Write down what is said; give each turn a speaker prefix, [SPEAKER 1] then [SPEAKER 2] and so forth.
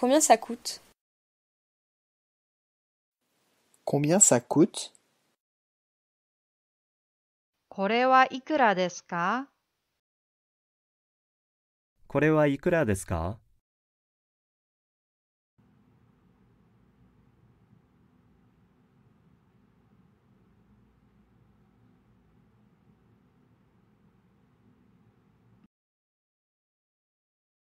[SPEAKER 1] Combien ça coûte
[SPEAKER 2] Combien ça
[SPEAKER 3] coûte
[SPEAKER 1] これはいくらですか
[SPEAKER 3] これはいくらですか